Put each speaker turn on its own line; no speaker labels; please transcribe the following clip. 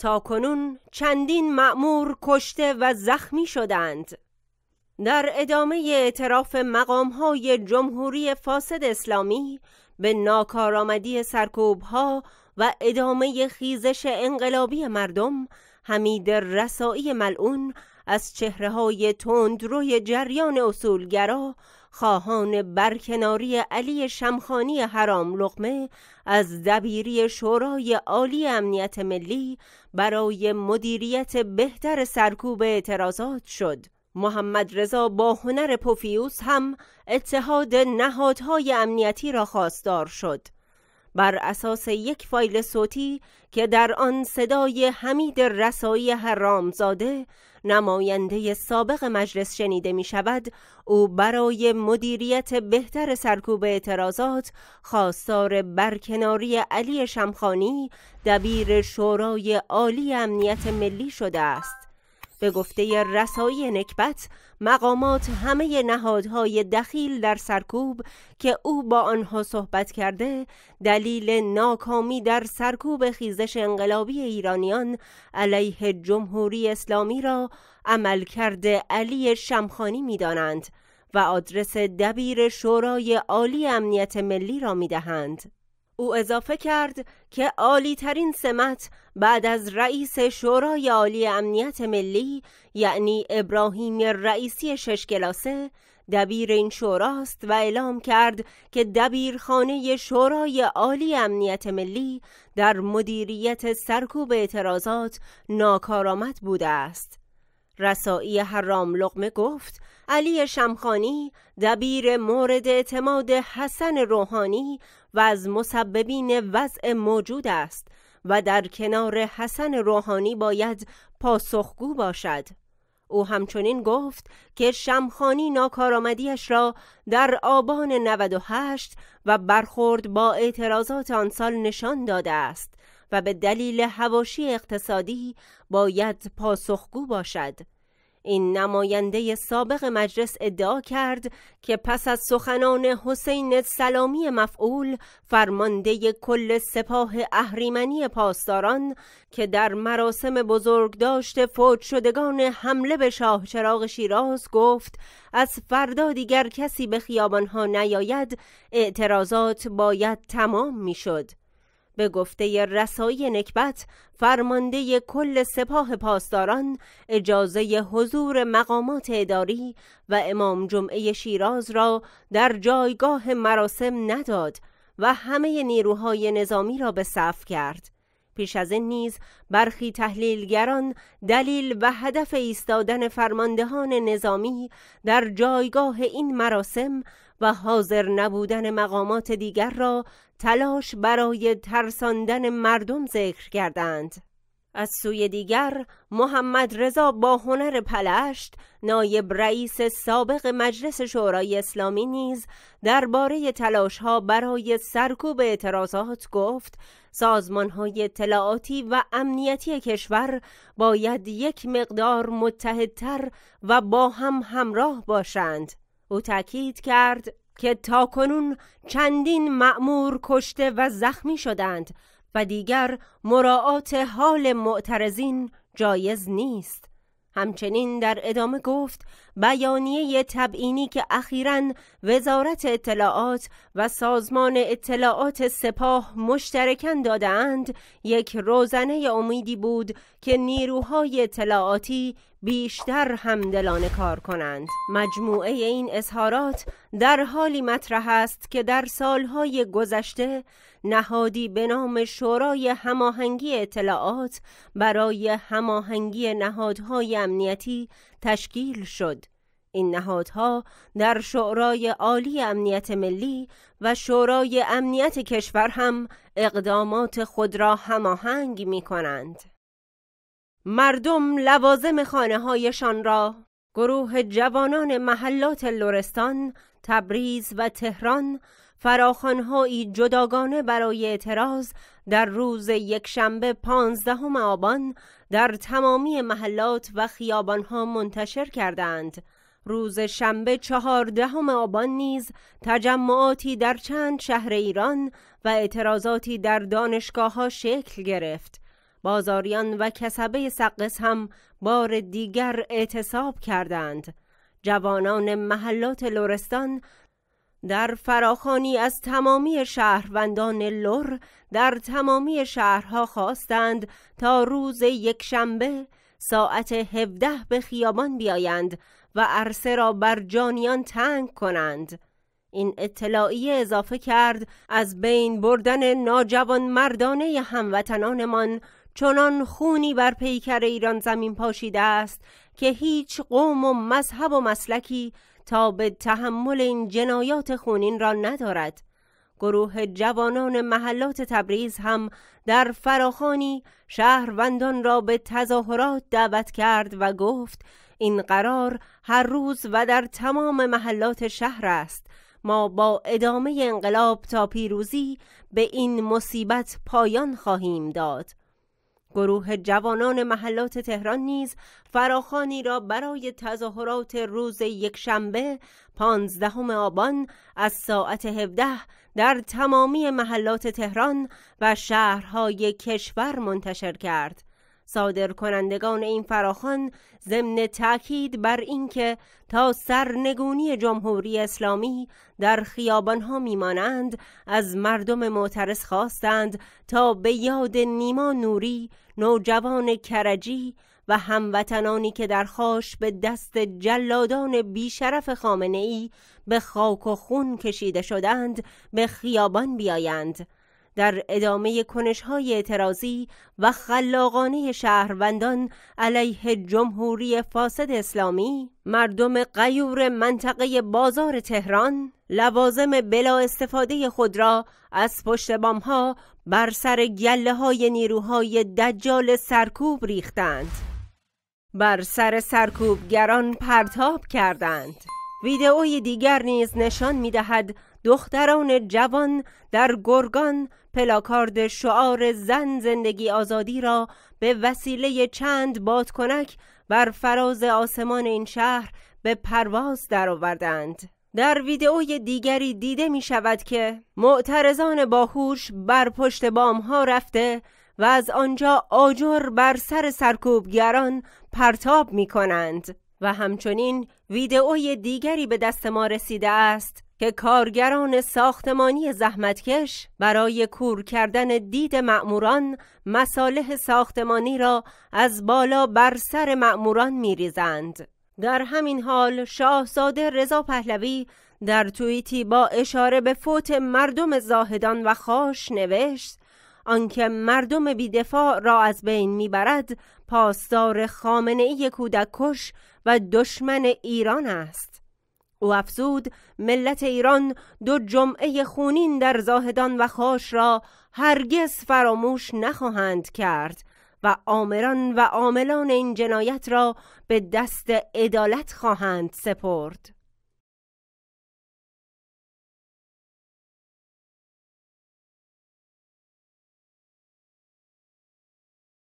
تا کنون چندین معمور کشته و زخمی شدند در ادامه اعتراف مقام های جمهوری فاسد اسلامی به ناکارآمدی سرکوب ها و ادامه خیزش انقلابی مردم حمید رسایی ملعون از چهره های تندروی جریان اصولگرا خواهان برکناری علی شمخانی حرام لقمه از دبیری شورای عالی امنیت ملی برای مدیریت بهتر سرکوب اعتراضات شد محمد رضا با هنر پوفیوس هم اتحاد نهادهای امنیتی را خواستار شد بر اساس یک فایل صوتی که در آن صدای حمید رسایی حرامزاده نماینده سابق مجلس شنیده می شود او برای مدیریت بهتر سرکوب اعتراضات خواستار برکناری علی شمخانی دبیر شورای عالی امنیت ملی شده است به گفته رسایی نکبت مقامات همه نهادهای دخیل در سرکوب که او با آنها صحبت کرده دلیل ناکامی در سرکوب خیزش انقلابی ایرانیان علیه جمهوری اسلامی را عمل کرده علی شمخانی می دانند و آدرس دبیر شورای عالی امنیت ملی را می دهند. او اضافه کرد که ترین سمت بعد از رئیس شورای عالی امنیت ملی یعنی ابراهیم رئیسی شش کلاسه دبیر این شوراست و اعلام کرد که دبیرخانه شورای عالی امنیت ملی در مدیریت سرکوب اعتراضات ناکارآمد بوده است رسایی حرام لغمه گفت علی شمخانی دبیر مورد اعتماد حسن روحانی و از مسببین وضع موجود است و در کنار حسن روحانی باید پاسخگو باشد او همچنین گفت که شمخانی ناکارآمدیش را در آبان 98 و برخورد با اعتراضات آن سال نشان داده است و به دلیل هواشی اقتصادی باید پاسخگو باشد این نماینده سابق مجلس ادعا کرد که پس از سخنان حسین سلامی مفعول فرمانده کل سپاه اهریمنی پاسداران که در مراسم بزرگ بزرگداشت فوت شدگان حمله به شاه چراغ شیراز گفت از فردا دیگر کسی به خیابانها نیاید اعتراضات باید تمام میشد به گفته رسایی نکبت فرمانده کل سپاه پاسداران اجازه حضور مقامات اداری و امام جمعه شیراز را در جایگاه مراسم نداد و همه نیروهای نظامی را به صف کرد. پیش از این نیز برخی تحلیلگران دلیل و هدف ایستادن فرماندهان نظامی در جایگاه این مراسم و حاضر نبودن مقامات دیگر را تلاش برای ترساندن مردم ذکر کردند از سوی دیگر محمد رضا با هنر پلشت نایب رئیس سابق مجلس شورای اسلامی نیز درباره تلاشها برای سرکوب اعتراضات گفت سازمان های اطلاعاتی و امنیتی کشور باید یک مقدار متحدتر و با هم همراه باشند او تاکید کرد که تاکنون چندین مأمور کشته و زخمی شدند و دیگر مراعات حال معترضین جایز نیست همچنین در ادامه گفت بیانیه تبعینی که اخیرا وزارت اطلاعات و سازمان اطلاعات سپاه مشترکن دادند یک روزنه امیدی بود که نیروهای اطلاعاتی بیشتر همدلانه کار کنند مجموعه این اظهارات در حالی مطرح است که در سالهای گذشته نهادی به نام شورای هماهنگی اطلاعات برای هماهنگی نهادهای امنیتی تشکیل شد این نهادها در شورای عالی امنیت ملی و شورای امنیت کشور هم اقدامات خود را هماهنگ می کنند. مردم لوازم خانه هایشان را گروه جوانان محلات لورستان، تبریز و تهران فراخانهایی جداگانه برای اعتراض در روز یکشنبه پانزدهم آبان در تمامی محلات و خیابانها منتشر کردند روز شنبه چهاردهم آبان نیز تجمعاتی در چند شهر ایران و اعتراضاتی در دانشگاه ها شکل گرفت بازاریان و کسبه سقس هم بار دیگر اعتصاب کردند جوانان محلات لورستان در فراخانی از تمامی شهروندان لور در تمامی شهرها خواستند تا روز یکشنبه ساعت هفده به خیابان بیایند و عرصه را بر جانیان تنگ کنند این اطلاعیه اضافه کرد از بین بردن ناجوان مردانه هموطنانمان چنان خونی بر پیکر ایران زمین پاشیده است که هیچ قوم و مذهب و مسلکی تا به تحمل این جنایات خونین را ندارد گروه جوانان محلات تبریز هم در فراخانی شهروندان را به تظاهرات دعوت کرد و گفت این قرار هر روز و در تمام محلات شهر است ما با ادامه انقلاب تا پیروزی به این مصیبت پایان خواهیم داد گروه جوانان محلات تهران نیز فراخانی را برای تظاهرات روز یکشنبه پانزدهم آبان از ساعت 17 در تمامی محلات تهران و شهرهای کشور منتشر کرد سادر کنندگان این فراخان ضمن تاکید بر اینکه تا سرنگونی جمهوری اسلامی در خیابانها میمانند از مردم معترض خواستند تا به یاد نیما نوری نوجوان کرجی و هموطنانی که در خاش به دست جلادان بیشرف خامنه ای به خاک و خون کشیده شدند به خیابان بیایند در ادامه کنش های اعتراضی و خلاقانه شهروندان علیه جمهوری فاسد اسلامی مردم قیور منطقه بازار تهران لوازم بلا استفاده خود را از پشت بام ها بر سر گله های نیروهای دجال سرکوب ریختند بر سر سرکوبگران پرتاب کردند ویدئوی دیگر نیز نشان می دهد دختران جوان در گرگان پلاکارد شعار زن زندگی آزادی را به وسیله چند بادکنک بر فراز آسمان این شهر به پرواز درآوردند. در ویدئوی دیگری دیده می شود که معترضان باهوش بر پشت بام ها رفته و از آنجا آجر بر سر سرکوبگران پرتاب می کنند و همچنین ویدئوی دیگری به دست ما رسیده است که کارگران ساختمانی زحمتکش برای کور کردن دید مأموران مصالح ساختمانی را از بالا بر سر مأموران ریزند. در همین حال شاهزاده رضا پهلوی در توییتی با اشاره به فوت مردم زاهدان و خاش نوشت آنکه مردم بیدفاع را از بین میبرد پاسدار خامنه ای کودک و دشمن ایران است او افزود ملت ایران دو جمعه خونین در زاهدان و خاش را هرگز فراموش نخواهند کرد و آمران و عاملان این جنایت را به دست عدالت خواهند سپرد